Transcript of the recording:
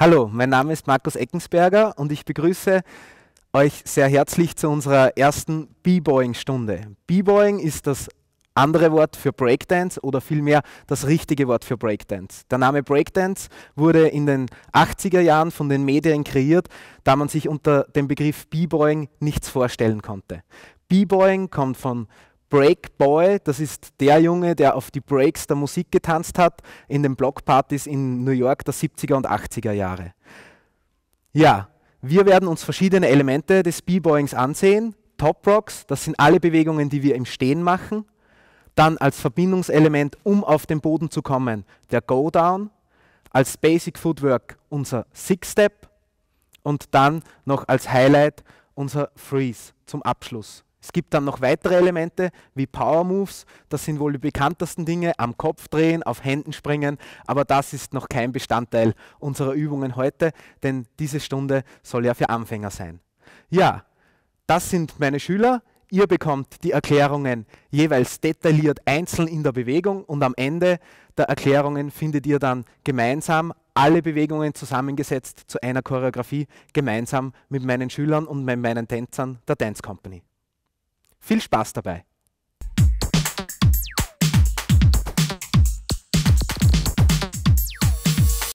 Hallo, mein Name ist Markus Eckensberger und ich begrüße euch sehr herzlich zu unserer ersten B-Boying-Stunde. B-Boying ist das andere Wort für Breakdance oder vielmehr das richtige Wort für Breakdance. Der Name Breakdance wurde in den 80er Jahren von den Medien kreiert, da man sich unter dem Begriff B-Boying nichts vorstellen konnte. B-Boying kommt von Breakboy, das ist der Junge, der auf die Breaks der Musik getanzt hat in den Blockpartys in New York der 70er und 80er Jahre. Ja, wir werden uns verschiedene Elemente des B-Boyings ansehen. Top Rocks, das sind alle Bewegungen, die wir im Stehen machen. Dann als Verbindungselement, um auf den Boden zu kommen, der Go Down. Als Basic Footwork unser Six Step. Und dann noch als Highlight unser Freeze zum Abschluss. Es gibt dann noch weitere Elemente wie Power Moves, das sind wohl die bekanntesten Dinge, am Kopf drehen, auf Händen springen, aber das ist noch kein Bestandteil unserer Übungen heute, denn diese Stunde soll ja für Anfänger sein. Ja, das sind meine Schüler. Ihr bekommt die Erklärungen jeweils detailliert einzeln in der Bewegung und am Ende der Erklärungen findet ihr dann gemeinsam alle Bewegungen zusammengesetzt zu einer Choreografie gemeinsam mit meinen Schülern und mit meinen Tänzern der Dance Company. Viel Spaß dabei!